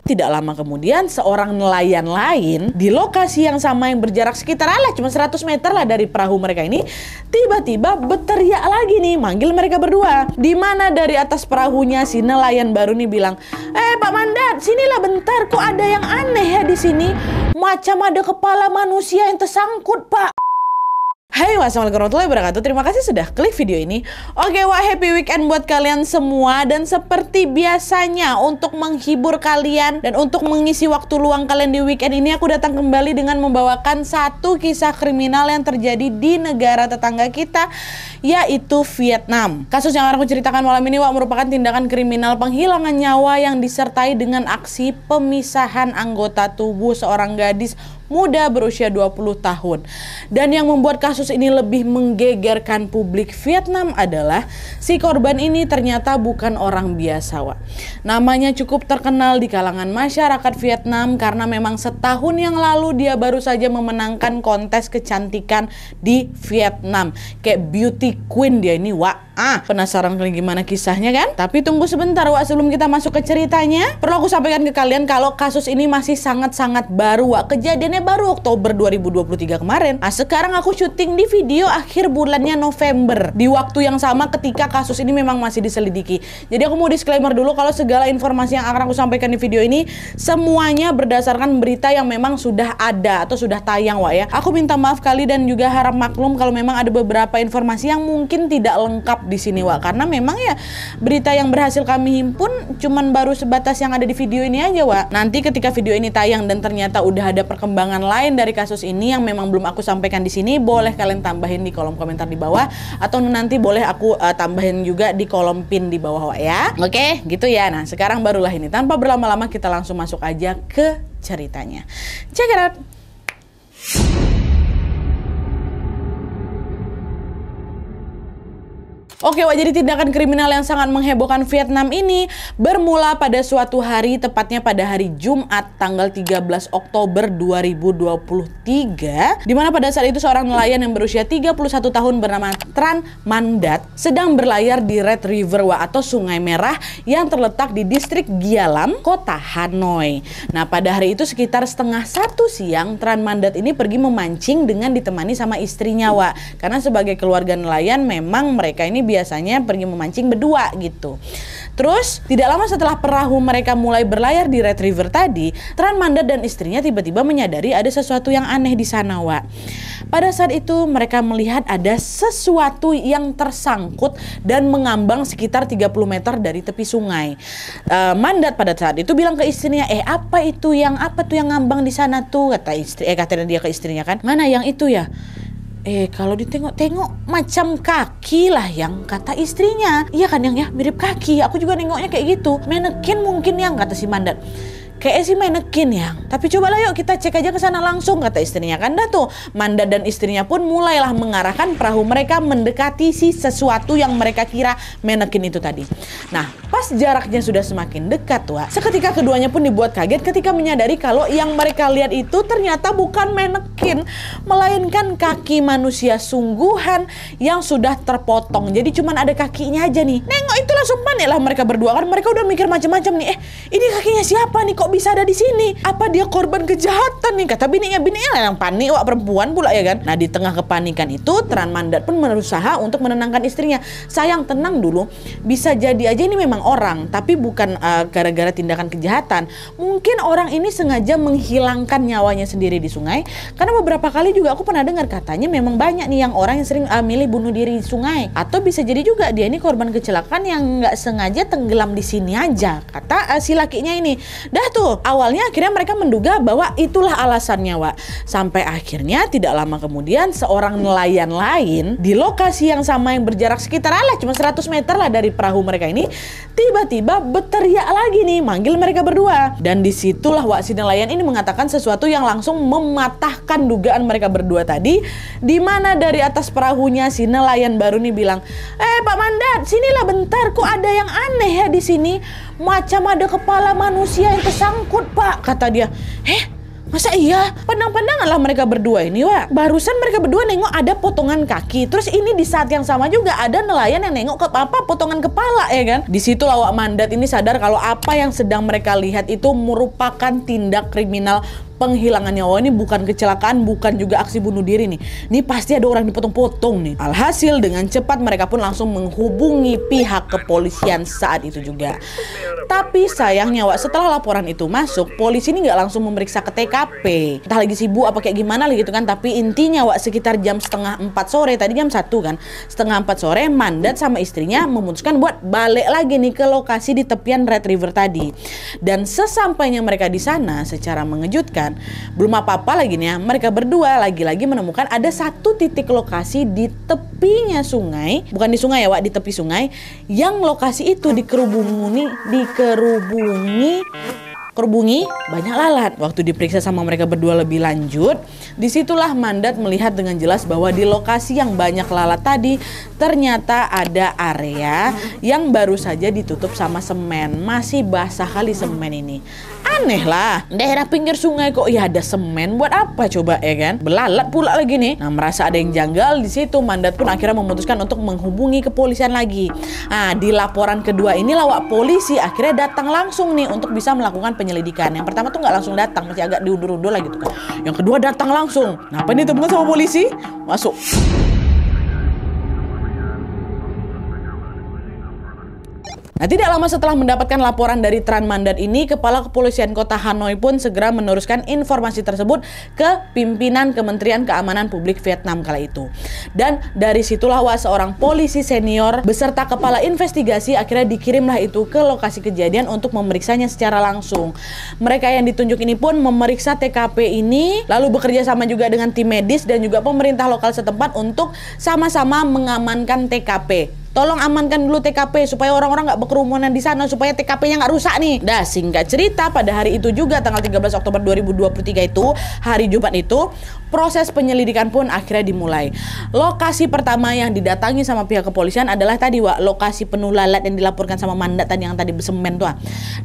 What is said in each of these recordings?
Tidak lama kemudian seorang nelayan lain di lokasi yang sama yang berjarak sekitar lah cuma 100 meter lah dari perahu mereka ini tiba-tiba berteriak lagi nih manggil mereka berdua. Di mana dari atas perahunya si nelayan baru nih bilang, "Eh Pak Mandat, sinilah bentar kok ada yang aneh ya di sini. Macam ada kepala manusia yang tersangkut, Pak." Hai, wassalamualaikum warahmatullahi wabarakatuh. Terima kasih sudah klik video ini. Oke, wah happy weekend buat kalian semua dan seperti biasanya untuk menghibur kalian dan untuk mengisi waktu luang kalian di weekend ini aku datang kembali dengan membawakan satu kisah kriminal yang terjadi di negara tetangga kita yaitu Vietnam. Kasus yang akan aku ceritakan malam ini wah merupakan tindakan kriminal penghilangan nyawa yang disertai dengan aksi pemisahan anggota tubuh seorang gadis muda berusia 20 tahun. Dan yang membuat kasus ini lebih menggegerkan publik Vietnam adalah si korban ini ternyata bukan orang biasa, Wak. Namanya cukup terkenal di kalangan masyarakat Vietnam karena memang setahun yang lalu dia baru saja memenangkan kontes kecantikan di Vietnam. Kayak beauty queen dia ini, Wak. Ah, penasaran gimana kisahnya kan? Tapi tunggu sebentar Wak sebelum kita masuk ke ceritanya. Perlu aku sampaikan ke kalian kalau kasus ini masih sangat-sangat baru Wak. Kejadiannya baru Oktober 2023 kemarin. Nah, sekarang aku syuting di video akhir bulannya November. Di waktu yang sama ketika kasus ini memang masih diselidiki. Jadi aku mau disclaimer dulu kalau segala informasi yang akan aku sampaikan di video ini semuanya berdasarkan berita yang memang sudah ada atau sudah tayang, Wak ya. Aku minta maaf kali dan juga harap maklum kalau memang ada beberapa informasi yang mungkin tidak lengkap di sini, Wak. Karena memang ya berita yang berhasil kami himpun cuman baru sebatas yang ada di video ini aja, Wak. Nanti ketika video ini tayang dan ternyata udah ada perkembangan perkembangan lain dari kasus ini yang memang belum aku sampaikan di sini boleh kalian tambahin di kolom komentar di bawah atau nanti boleh aku uh, tambahin juga di kolom pin di bawah ya. Oke, okay, gitu ya. Nah, sekarang barulah ini tanpa berlama-lama kita langsung masuk aja ke ceritanya. Check it out. Oke, wah jadi tindakan kriminal yang sangat menghebohkan Vietnam ini bermula pada suatu hari tepatnya pada hari Jumat tanggal 13 Oktober 2023 di mana pada saat itu seorang nelayan yang berusia 31 tahun bernama Tran Mandat sedang berlayar di Red River wah atau Sungai Merah yang terletak di distrik Gialam, kota Hanoi. Nah, pada hari itu sekitar setengah satu siang Tran Mandat ini pergi memancing dengan ditemani sama istrinya Wak. karena sebagai keluarga nelayan memang mereka ini biasanya pergi memancing berdua gitu. Terus tidak lama setelah perahu mereka mulai berlayar di Red River tadi, Tran Mandat dan istrinya tiba-tiba menyadari ada sesuatu yang aneh di sana, Wak. Pada saat itu mereka melihat ada sesuatu yang tersangkut dan mengambang sekitar 30 meter dari tepi sungai. Uh, Mandat pada saat itu bilang ke istrinya, "Eh, apa itu yang apa tuh yang ngambang di sana tuh?" kata istri eh kata dia ke istrinya kan. "Mana yang itu ya?" Eh kalau ditengok-tengok macam kaki lah yang kata istrinya. Iya kan yang ya mirip kaki. Aku juga nengoknya kayak gitu. Menekin mungkin yang kata si Mandat. Kayaknya sih menekin ya. Tapi cobalah yuk kita cek aja ke sana langsung kata istrinya. Kan dah tuh Manda dan istrinya pun mulailah mengarahkan perahu mereka mendekati si sesuatu yang mereka kira menekin itu tadi. Nah, pas jaraknya sudah semakin dekat tuh, seketika keduanya pun dibuat kaget ketika menyadari kalau yang mereka lihat itu ternyata bukan menekin melainkan kaki manusia sungguhan yang sudah terpotong. Jadi cuman ada kakinya aja nih. Nengok itu langsung panik lah mereka berdua kan mereka udah mikir macam-macam nih. Eh, ini kakinya siapa nih kok bisa ada di sini? Apa dia korban kejahatan nih? Kata bininya, bininya yang panik, wak perempuan pula ya kan. Nah di tengah kepanikan itu, Tran Mandat pun berusaha untuk menenangkan istrinya. Sayang tenang dulu, bisa jadi aja ini memang orang, tapi bukan eh, gara-gara uh, tindakan kejahatan. Mungkin orang ini sengaja menghilangkan nyawanya sendiri di sungai, karena beberapa kali juga aku pernah dengar katanya memang banyak nih yang orang yang sering uh, milih bunuh diri di sungai. Atau bisa jadi juga dia ini korban kecelakaan yang nggak sengaja tenggelam di sini aja, kata uh, si lakinya ini. Dah tuh itu awalnya akhirnya mereka menduga bahwa itulah alasannya Wak sampai akhirnya tidak lama kemudian seorang nelayan lain di lokasi yang sama yang berjarak sekitar lah cuma 100 meter lah dari perahu mereka ini tiba-tiba berteriak lagi nih manggil mereka berdua dan disitulah Wak si nelayan ini mengatakan sesuatu yang langsung mematahkan dugaan mereka berdua tadi di mana dari atas perahunya si nelayan baru nih bilang eh Pak Mandat sinilah bentar kok ada yang aneh ya di sini macam ada kepala manusia yang tersangkut, pak kata dia eh Masa iya? Pandang-pandangan lah mereka berdua ini, Pak. Barusan mereka berdua nengok ada potongan kaki. Terus ini di saat yang sama juga ada nelayan yang nengok ke apa potongan kepala ya kan? Di situ Wak Mandat ini sadar kalau apa yang sedang mereka lihat itu merupakan tindak kriminal penghilangan nyawa ini bukan kecelakaan, bukan juga aksi bunuh diri nih. Ini pasti ada orang dipotong-potong nih. Alhasil dengan cepat mereka pun langsung menghubungi pihak kepolisian saat itu juga. Tapi sayangnya nyawa setelah laporan itu masuk, polisi ini nggak langsung memeriksa ke TKP. Entah lagi sibuk apa kayak gimana lagi gitu kan, tapi intinya Wak sekitar jam setengah empat sore, tadi jam satu kan, setengah empat sore Mandat sama istrinya memutuskan buat balik lagi nih ke lokasi di tepian Red River tadi. Dan sesampainya mereka di sana secara mengejutkan kan. Belum apa-apa lagi nih ya, mereka berdua lagi-lagi menemukan ada satu titik lokasi di tepinya sungai, bukan di sungai ya Wak, di tepi sungai, yang lokasi itu dikerubungi, dikerubungi kerubungi banyak lalat. Waktu diperiksa sama mereka berdua lebih lanjut, disitulah Mandat melihat dengan jelas bahwa di lokasi yang banyak lalat tadi ternyata ada area yang baru saja ditutup sama semen, masih basah kali semen ini aneh lah daerah pinggir sungai kok ya ada semen buat apa coba ya kan belalat pula lagi nih nah merasa ada yang janggal di situ mandat pun akhirnya memutuskan untuk menghubungi kepolisian lagi nah di laporan kedua ini lawak polisi akhirnya datang langsung nih untuk bisa melakukan penyelidikan yang pertama tuh nggak langsung datang masih agak diundur-undur lah gitu kan yang kedua datang langsung nah apa ini temukan sama polisi masuk Nah, tidak lama setelah mendapatkan laporan dari Tran Mandat ini, Kepala Kepolisian Kota Hanoi pun segera meneruskan informasi tersebut ke pimpinan Kementerian Keamanan Publik Vietnam kala itu. Dan dari situlah wah seorang polisi senior beserta kepala investigasi akhirnya dikirimlah itu ke lokasi kejadian untuk memeriksanya secara langsung. Mereka yang ditunjuk ini pun memeriksa TKP ini, lalu bekerja sama juga dengan tim medis dan juga pemerintah lokal setempat untuk sama-sama mengamankan TKP. Tolong amankan dulu TKP supaya orang-orang nggak -orang berkerumunan di sana supaya TKP-nya nggak rusak nih. Dah singkat cerita pada hari itu juga tanggal 13 Oktober 2023 itu hari Jumat itu proses penyelidikan pun akhirnya dimulai. Lokasi pertama yang didatangi sama pihak kepolisian adalah tadi wa, lokasi lalat e yang dilaporkan sama Mandat tadi yang tadi besemen tuh.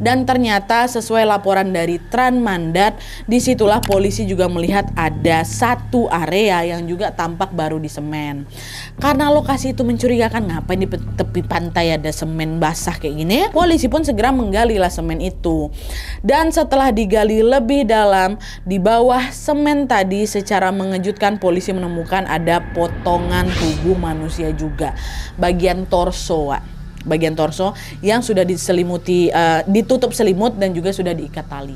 Dan ternyata sesuai laporan dari Tran Mandat, disitulah polisi juga melihat ada satu area yang juga tampak baru di semen. Karena lokasi itu mencurigakan, ngapain di tepi pantai ada semen basah kayak gini? Polisi pun segera menggali lah semen itu. Dan setelah digali lebih dalam, di bawah semen tadi secara secara mengejutkan polisi menemukan ada potongan tubuh manusia juga bagian torso bagian torso yang sudah diselimuti uh, ditutup selimut dan juga sudah diikat tali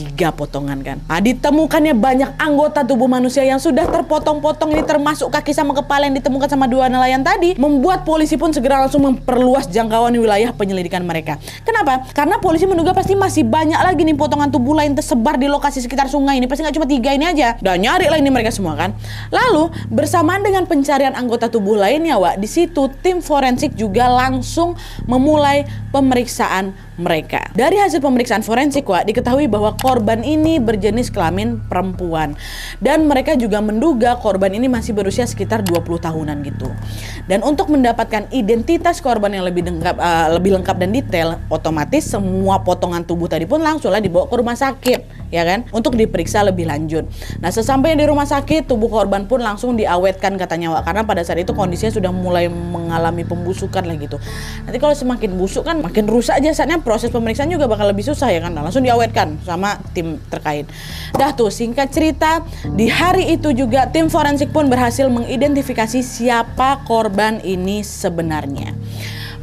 tiga potongan kan. Nah, ditemukannya banyak anggota tubuh manusia yang sudah terpotong-potong ini termasuk kaki sama kepala yang ditemukan sama dua nelayan tadi membuat polisi pun segera langsung memperluas jangkauan wilayah penyelidikan mereka. Kenapa? Karena polisi menduga pasti masih banyak lagi nih potongan tubuh lain tersebar di lokasi sekitar sungai ini. Pasti nggak cuma tiga ini aja. Dan nyari lah ini mereka semua kan. Lalu bersamaan dengan pencarian anggota tubuh lainnya, Wak, di situ tim forensik juga langsung memulai pemeriksaan mereka. Dari hasil pemeriksaan forensik, Wak, diketahui bahwa korban ini berjenis kelamin perempuan. Dan mereka juga menduga korban ini masih berusia sekitar 20 tahunan gitu. Dan untuk mendapatkan identitas korban yang lebih lengkap, uh, lebih lengkap dan detail, otomatis semua potongan tubuh tadi pun langsunglah dibawa ke rumah sakit ya kan, untuk diperiksa lebih lanjut. Nah, sesampainya di rumah sakit, tubuh korban pun langsung diawetkan katanya Wak, karena pada saat itu kondisinya sudah mulai mengalami pembusukan lah gitu. Nanti kalau semakin busuk kan makin rusak jasadnya, proses pemeriksaan juga bakal lebih susah ya kan. Nah, langsung diawetkan sama tim terkait. Dah tuh singkat cerita, di hari itu juga tim forensik pun berhasil mengidentifikasi siapa korban ini sebenarnya.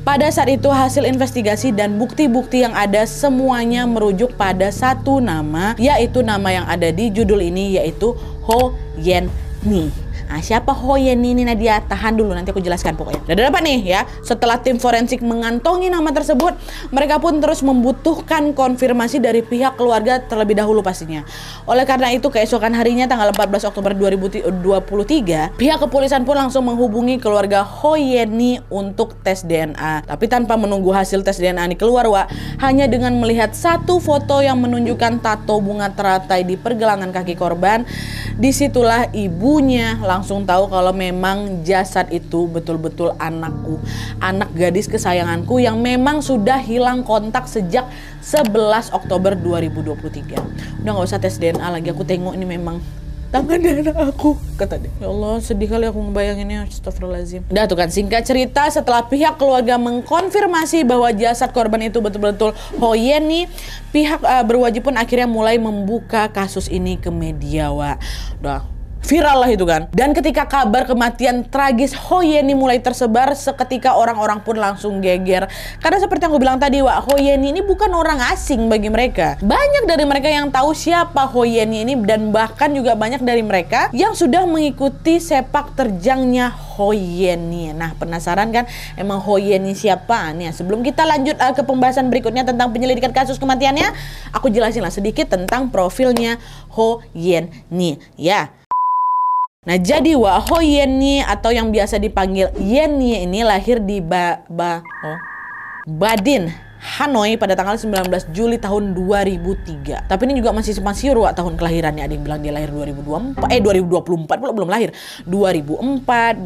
Pada saat itu hasil investigasi dan bukti-bukti yang ada semuanya merujuk pada satu nama yaitu nama yang ada di judul ini yaitu Ho Yen Ni. Nah, siapa Hoyen ini Nadia? Tahan dulu nanti aku jelaskan pokoknya. Dan dapat nih ya? Setelah tim forensik mengantongi nama tersebut, mereka pun terus membutuhkan konfirmasi dari pihak keluarga terlebih dahulu pastinya. Oleh karena itu keesokan harinya tanggal 14 Oktober 2023, pihak kepolisian pun langsung menghubungi keluarga Hoyeni untuk tes DNA. Tapi tanpa menunggu hasil tes DNA ini keluar, Wak, hanya dengan melihat satu foto yang menunjukkan tato bunga teratai di pergelangan kaki korban, disitulah ibunya langsung langsung tahu kalau memang jasad itu betul-betul anakku. Anak gadis kesayanganku yang memang sudah hilang kontak sejak 11 Oktober 2023. Udah gak usah tes DNA lagi, aku tengok ini memang tangan anak aku kata dia ya Allah sedih kali aku ngebayanginnya astagfirullahaladzim udah tuh kan singkat cerita setelah pihak keluarga mengkonfirmasi bahwa jasad korban itu betul-betul Hoyeni pihak uh, berwajib pun akhirnya mulai membuka kasus ini ke media wa udah viral lah itu kan. Dan ketika kabar kematian tragis Ho Yeni mulai tersebar seketika orang-orang pun langsung geger. Karena seperti yang gue bilang tadi, Wak, Yeni ini bukan orang asing bagi mereka. Banyak dari mereka yang tahu siapa Ho Yeni ini dan bahkan juga banyak dari mereka yang sudah mengikuti sepak terjangnya Ho Yeni. Nah, penasaran kan emang Ho Yeni siapa? Nih, ya, sebelum kita lanjut eh, ke pembahasan berikutnya tentang penyelidikan kasus kematiannya, aku jelasin sedikit tentang profilnya Ho Yeni. Ya, Nah, jadi oh. Waho Yenye atau yang biasa dipanggil Yenye ini lahir di ba, ba oh, Badin, Hanoi pada tanggal 19 Juli tahun 2003. Tapi ini juga masih masih wak, tahun kelahirannya. Ada yang bilang dia lahir 2024, eh 2024 pula belum lahir. 2004,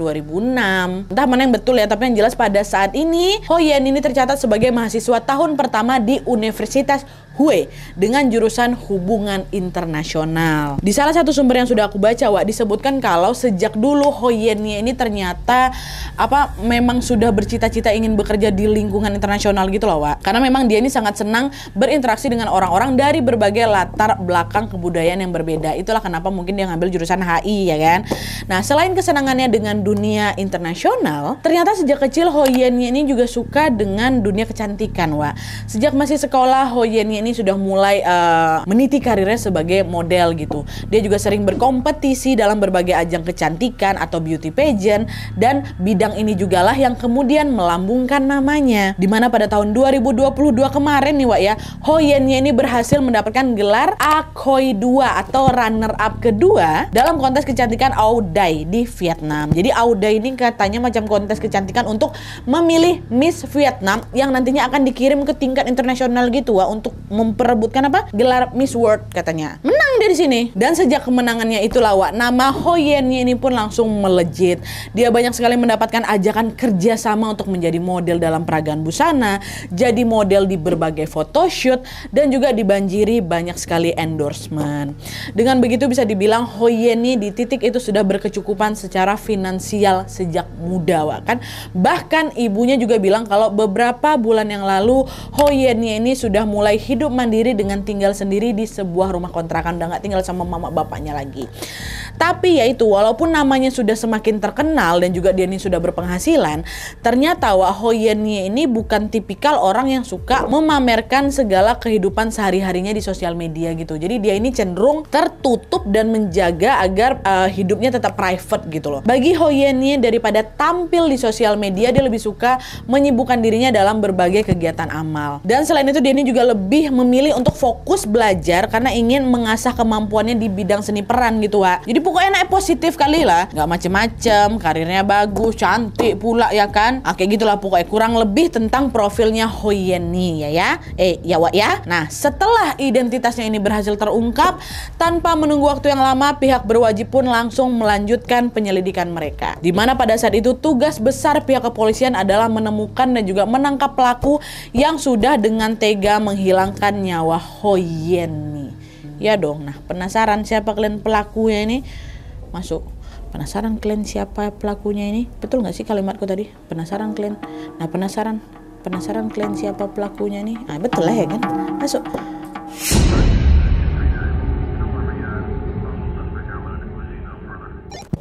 2006. Entah mana yang betul ya, tapi yang jelas pada saat ini Yen ini tercatat sebagai mahasiswa tahun pertama di Universitas Hue dengan jurusan hubungan internasional. Di salah satu sumber yang sudah aku baca, Wak, disebutkan kalau sejak dulu Hoyennya ini ternyata apa memang sudah bercita-cita ingin bekerja di lingkungan internasional gitu loh, Wak. Karena memang dia ini sangat senang berinteraksi dengan orang-orang dari berbagai latar belakang kebudayaan yang berbeda. Itulah kenapa mungkin dia ngambil jurusan HI ya kan. Nah, selain kesenangannya dengan dunia internasional, ternyata sejak kecil Hoyennya ini juga suka dengan dunia kecantikan, Wak. Sejak masih sekolah Hoyennya ini sudah mulai uh, meniti karirnya sebagai model gitu. Dia juga sering berkompetisi dalam berbagai ajang kecantikan atau beauty pageant dan bidang ini jugalah yang kemudian melambungkan namanya. Dimana pada tahun 2022 kemarin nih Wak ya, Ho Yennya ini berhasil mendapatkan gelar Akoi 2 atau runner up kedua dalam kontes kecantikan Audai di Vietnam. Jadi Audai ini katanya macam kontes kecantikan untuk memilih Miss Vietnam yang nantinya akan dikirim ke tingkat internasional gitu Wak untuk memperebutkan apa? Gelar Miss World katanya. Menang dari sini. Dan sejak kemenangannya itu lawa, nama Hoyennya ini pun langsung melejit. Dia banyak sekali mendapatkan ajakan kerjasama untuk menjadi model dalam peragaan busana, jadi model di berbagai photoshoot, dan juga dibanjiri banyak sekali endorsement. Dengan begitu bisa dibilang Hoyen di titik itu sudah berkecukupan secara finansial sejak muda, Wak, kan? Bahkan ibunya juga bilang kalau beberapa bulan yang lalu Hoyennya ini sudah mulai hidup hidup mandiri dengan tinggal sendiri di sebuah rumah kontrakan udah nggak tinggal sama mama bapaknya lagi tapi ya itu walaupun namanya sudah semakin terkenal dan juga dia ini sudah berpenghasilan, ternyata Wahoyenye ini bukan tipikal orang yang suka memamerkan segala kehidupan sehari-harinya di sosial media gitu. Jadi dia ini cenderung tertutup dan menjaga agar uh, hidupnya tetap private gitu loh. Bagi Hoyenye daripada tampil di sosial media dia lebih suka menyibukkan dirinya dalam berbagai kegiatan amal. Dan selain itu dia ini juga lebih memilih untuk fokus belajar karena ingin mengasah kemampuannya di bidang seni peran gitu, Wak. Jadi pokoknya naik positif kali lah Gak macem-macem karirnya bagus cantik pula ya kan ah, kayak gitulah pokoknya kurang lebih tentang profilnya Hoyen nih ya ya eh ya wak ya nah setelah identitasnya ini berhasil terungkap tanpa menunggu waktu yang lama pihak berwajib pun langsung melanjutkan penyelidikan mereka Dimana pada saat itu tugas besar pihak kepolisian adalah menemukan dan juga menangkap pelaku yang sudah dengan tega menghilangkan nyawa Hoyen nih ya dong nah penasaran siapa kalian pelakunya ini masuk penasaran kalian siapa pelakunya ini betul nggak sih kalimatku tadi penasaran kalian nah penasaran penasaran kalian siapa pelakunya ini ah betul lah ya kan masuk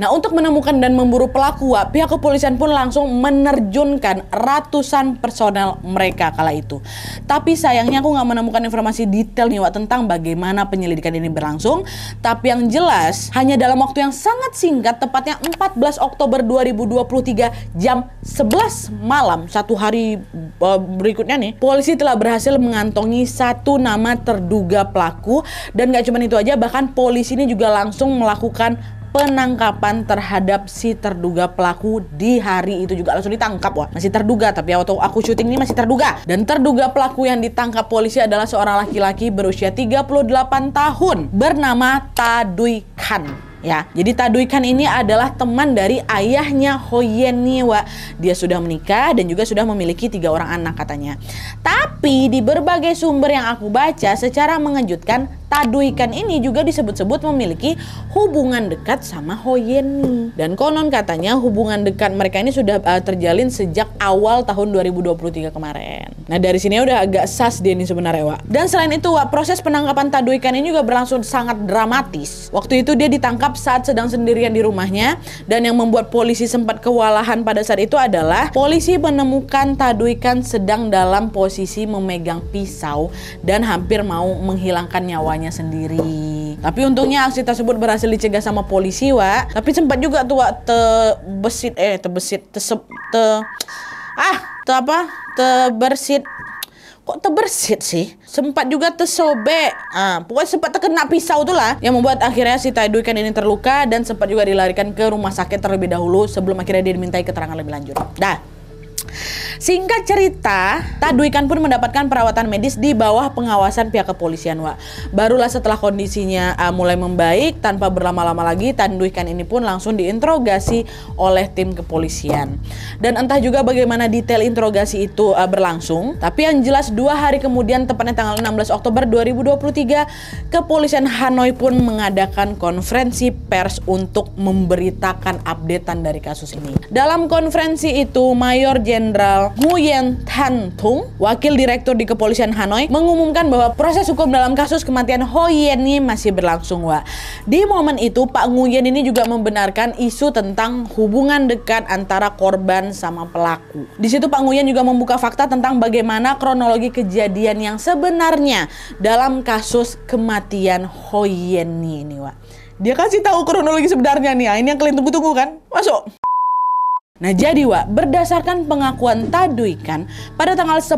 Nah, untuk menemukan dan memburu pelaku, pihak kepolisian pun langsung menerjunkan ratusan personel mereka kala itu. Tapi sayangnya aku nggak menemukan informasi detail nih Wak tentang bagaimana penyelidikan ini berlangsung. Tapi yang jelas, hanya dalam waktu yang sangat singkat, tepatnya 14 Oktober 2023 jam 11 malam, satu hari uh, berikutnya nih, polisi telah berhasil mengantongi satu nama terduga pelaku. Dan gak cuma itu aja, bahkan polisi ini juga langsung melakukan penangkapan terhadap si terduga pelaku di hari itu juga langsung ditangkap wah masih terduga tapi waktu aku syuting ini masih terduga dan terduga pelaku yang ditangkap polisi adalah seorang laki-laki berusia 38 tahun bernama Tadui Khan ya. Jadi Taduikan ini adalah teman dari ayahnya Hoyeniwa. Dia sudah menikah dan juga sudah memiliki tiga orang anak katanya. Tapi di berbagai sumber yang aku baca secara mengejutkan Tadu ikan ini juga disebut-sebut memiliki hubungan dekat sama Hoyeni. Dan konon katanya hubungan dekat mereka ini sudah uh, terjalin sejak awal tahun 2023 kemarin. Nah dari sini udah agak sas dia ini sebenarnya Wak. Dan selain itu Wak, proses penangkapan Tadu ikan ini juga berlangsung sangat dramatis. Waktu itu dia ditangkap saat sedang sendirian di rumahnya dan yang membuat polisi sempat kewalahan pada saat itu adalah polisi menemukan Tadu ikan sedang dalam posisi memegang pisau dan hampir mau menghilangkan nyawanya kepalanya sendiri. Tapi untungnya aksi tersebut berhasil dicegah sama polisi, Wak. Tapi sempat juga tuh Wak tebesit eh tebesit tesep te ah, te apa? Tebersit kok tebersit sih? Sempat juga tersobek. Ah, pokoknya sempat terkena pisau tuh lah yang membuat akhirnya si Taidu ikan ini terluka dan sempat juga dilarikan ke rumah sakit terlebih dahulu sebelum akhirnya dia dimintai keterangan lebih lanjut. Dah. Singkat cerita, Ikan pun mendapatkan perawatan medis di bawah pengawasan pihak kepolisian, Wak. Barulah setelah kondisinya uh, mulai membaik, tanpa berlama-lama lagi, Ikan ini pun langsung diinterogasi oleh tim kepolisian. Dan entah juga bagaimana detail interogasi itu uh, berlangsung, tapi yang jelas dua hari kemudian, tepatnya tanggal 16 Oktober 2023, kepolisian Hanoi pun mengadakan konferensi pers untuk memberitakan updatean dari kasus ini. Dalam konferensi itu, Mayor Jen Jenderal Nguyen Thanh Thung, Wakil Direktur di Kepolisian Hanoi, mengumumkan bahwa proses hukum dalam kasus kematian Ho Yen ini masih berlangsung, Wak. Di momen itu, Pak Nguyen ini juga membenarkan isu tentang hubungan dekat antara korban sama pelaku. Di situ Pak Nguyen juga membuka fakta tentang bagaimana kronologi kejadian yang sebenarnya dalam kasus kematian Ho Yen ini, Wak. Dia kasih tahu kronologi sebenarnya nih ya. Ini yang kalian tunggu-tunggu kan? Masuk. Nah jadi Wak, berdasarkan pengakuan Tadui kan, pada tanggal 10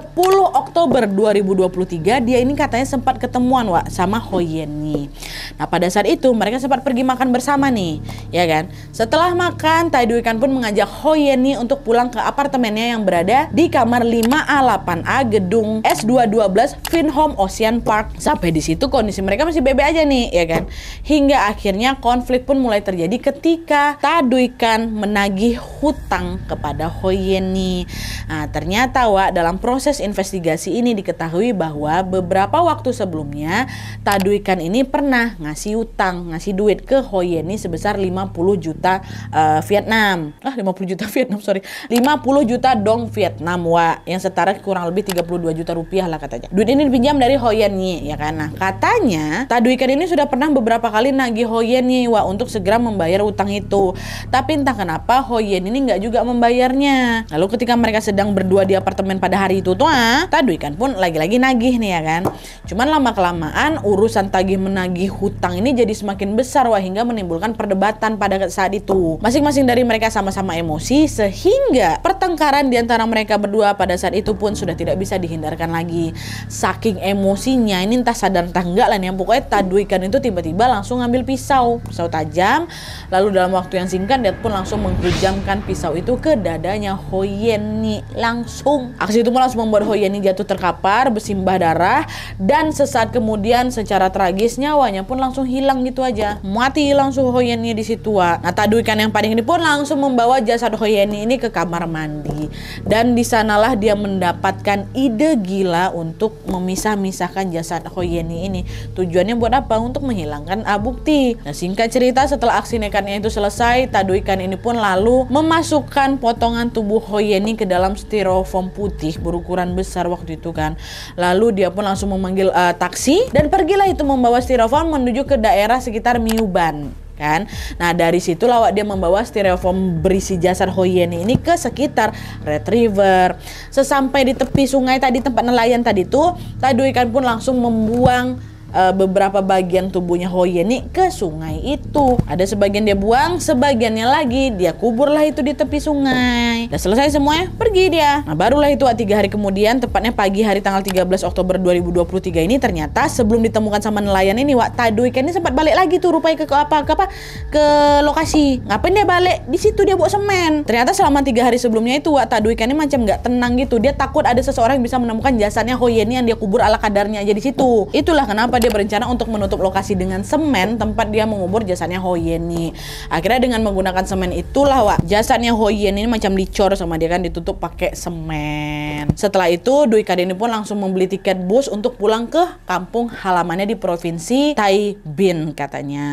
Oktober 2023 dia ini katanya sempat ketemuan Wak sama Hoyeni. Nah pada saat itu mereka sempat pergi makan bersama nih, ya kan? Setelah makan, Tadui kan pun mengajak Hoyeni untuk pulang ke apartemennya yang berada di kamar 5A8A gedung S212 Vinhome Ocean Park. Sampai di situ kondisi mereka masih bebe aja nih, ya kan? Hingga akhirnya konflik pun mulai terjadi ketika Tadui kan menagih hutang utang kepada Hoyeni. Nah, ternyata Wak, dalam proses investigasi ini diketahui bahwa beberapa waktu sebelumnya Taduikan ini pernah ngasih utang, ngasih duit ke Hoyeni sebesar 50 juta uh, Vietnam. Ah, 50 juta Vietnam, sorry. 50 juta dong Vietnam, Wak. Yang setara kurang lebih 32 juta rupiah lah katanya. Duit ini dipinjam dari Hoyeni, ya kan? Nah, katanya Taduikan ini sudah pernah beberapa kali nagih Hoyeni, Wak, untuk segera membayar utang itu. Tapi entah kenapa Hoyen ini nggak juga membayarnya. Lalu ketika mereka sedang berdua di apartemen pada hari itu tuh, ah, tadi kan pun lagi-lagi nagih nih ya kan. Cuman lama-kelamaan urusan tagih menagih hutang ini jadi semakin besar wah hingga menimbulkan perdebatan pada saat itu. Masing-masing dari mereka sama-sama emosi sehingga pertengkaran di antara mereka berdua pada saat itu pun sudah tidak bisa dihindarkan lagi. Saking emosinya ini entah sadar entah enggak lah nih. Pokoknya tadi kan itu tiba-tiba langsung ngambil pisau, pisau tajam. Lalu dalam waktu yang singkat dia pun langsung menghujamkan pisau pisau itu ke dadanya Hoyeni langsung. Aksi itu langsung membuat Hoyeni jatuh terkapar, bersimbah darah, dan sesaat kemudian secara tragis nyawanya pun langsung hilang gitu aja. Mati langsung Hoyeni di situ. Nah, tadu ikan yang paling ini pun langsung membawa jasad Hoyeni ini ke kamar mandi. Dan disanalah dia mendapatkan ide gila untuk memisah-misahkan jasad Hoyeni ini. Tujuannya buat apa? Untuk menghilangkan abukti. Nah, singkat cerita setelah aksi nekatnya itu selesai, tadu ikan ini pun lalu memasuki memasukkan potongan tubuh Hoyeni ke dalam styrofoam putih berukuran besar waktu itu kan. Lalu dia pun langsung memanggil uh, taksi dan pergilah itu membawa styrofoam menuju ke daerah sekitar Miuban kan. Nah dari situ lawak dia membawa styrofoam berisi jasad Hoyeni ini ke sekitar Red River. Sesampai di tepi sungai tadi tempat nelayan tadi tuh, tadi Taduikan pun langsung membuang uh, beberapa bagian tubuhnya Hoyeni ke sungai itu. Ada sebagian dia buang, sebagiannya lagi dia kuburlah itu di tepi sungai. Dan selesai semuanya, pergi dia. Nah barulah itu ah, tiga hari kemudian, tepatnya pagi hari tanggal 13 Oktober 2023 ini ternyata sebelum ditemukan sama nelayan ini, Wak Tadu ikan ini sempat balik lagi tuh rupanya ke, ke apa ke apa ke lokasi. Ngapain dia balik? Di situ dia buat semen. Ternyata selama tiga hari sebelumnya itu Wak Tadu ikan ini macam nggak tenang gitu. Dia takut ada seseorang yang bisa menemukan jasanya Hoyeni yang dia kubur ala kadarnya aja di situ. Itulah kenapa dia berencana untuk menutup lokasi dengan semen tempat dia mengubur jasanya Hoyeni. Akhirnya dengan menggunakan semen itulah Wak, jasanya Hoyeni ini macam dicor sama dia kan ditutup pakai semen. Setelah itu Dwi Kadeni pun langsung membeli tiket bus untuk pulang ke kampung halamannya di provinsi Taibin katanya.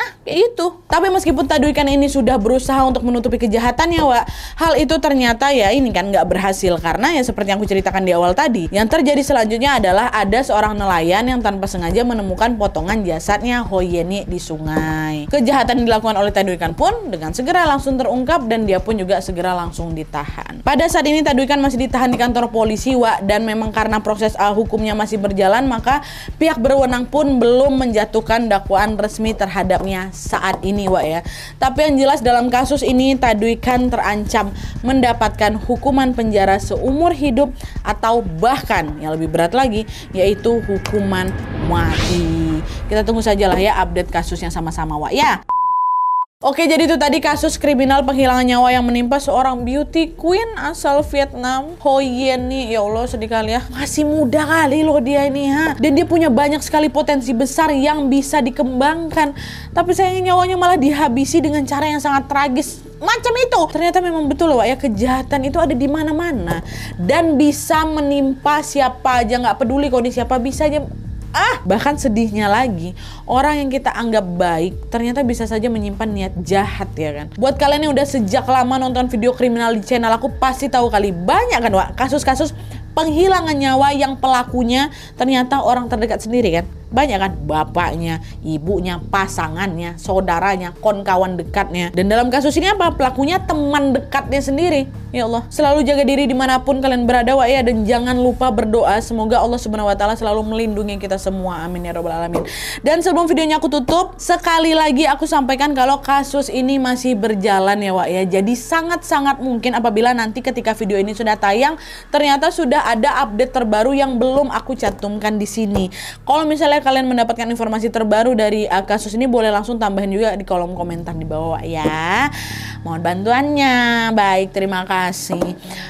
Ah, kayak gitu. Tapi meskipun Tadwi kan ini sudah berusaha untuk menutupi kejahatannya, Wak, hal itu ternyata ya ini kan nggak berhasil karena ya seperti yang aku ceritakan di awal tadi, yang terjadi selanjutnya adalah ada seorang nelayan yang tanpa sengaja sengaja menemukan potongan jasadnya Hoyeni di sungai. Kejahatan yang dilakukan oleh Taduikan pun dengan segera langsung terungkap dan dia pun juga segera langsung ditahan. Pada saat ini Taduikan masih ditahan di kantor polisi Wa dan memang karena proses uh, hukumnya masih berjalan maka pihak berwenang pun belum menjatuhkan dakwaan resmi terhadapnya saat ini Wa ya. Tapi yang jelas dalam kasus ini Taduikan terancam mendapatkan hukuman penjara seumur hidup atau bahkan yang lebih berat lagi yaitu hukuman mati. Kita tunggu saja lah ya update kasusnya sama-sama, Wak. Ya. Oke, jadi itu tadi kasus kriminal penghilangan nyawa yang menimpa seorang beauty queen asal Vietnam, Ho Yen nih. Ya Allah, sedih kali ya. Masih muda kali loh dia ini, ha. Dan dia punya banyak sekali potensi besar yang bisa dikembangkan. Tapi sayangnya nyawanya malah dihabisi dengan cara yang sangat tragis macam itu. Ternyata memang betul loh, Wak, ya kejahatan itu ada di mana-mana dan bisa menimpa siapa aja nggak peduli kondisi siapa bisa aja ah bahkan sedihnya lagi orang yang kita anggap baik ternyata bisa saja menyimpan niat jahat ya kan buat kalian yang udah sejak lama nonton video kriminal di channel aku pasti tahu kali banyak kan Wak kasus-kasus penghilangan nyawa yang pelakunya ternyata orang terdekat sendiri kan banyak kan bapaknya, ibunya, pasangannya, saudaranya, kawan dekatnya. Dan dalam kasus ini apa? Pelakunya teman dekatnya sendiri. Ya Allah, selalu jaga diri dimanapun kalian berada wa ya dan jangan lupa berdoa semoga Allah Subhanahu wa taala selalu melindungi kita semua. Amin ya rabbal alamin. Dan sebelum videonya aku tutup, sekali lagi aku sampaikan kalau kasus ini masih berjalan ya wa ya. Jadi sangat-sangat mungkin apabila nanti ketika video ini sudah tayang ternyata sudah ada update terbaru yang belum aku cantumkan di sini. Kalau misalnya kalian mendapatkan informasi terbaru dari uh, kasus ini boleh langsung tambahin juga di kolom komentar di bawah ya. Mohon bantuannya. Baik, terima kasih.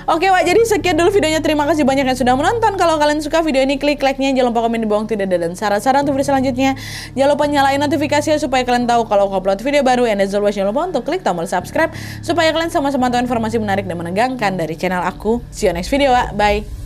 Oke, Wak, jadi sekian dulu videonya. Terima kasih banyak yang sudah menonton. Kalau kalian suka video ini, klik like-nya. Jangan lupa komen di bawah tidak ada dan saran-saran untuk video selanjutnya. Jangan lupa nyalain notifikasi supaya kalian tahu kalau aku upload video baru. And as always, jangan lupa untuk klik tombol subscribe supaya kalian sama-sama tahu informasi menarik dan menegangkan dari channel aku. See you next video, Wak. Bye.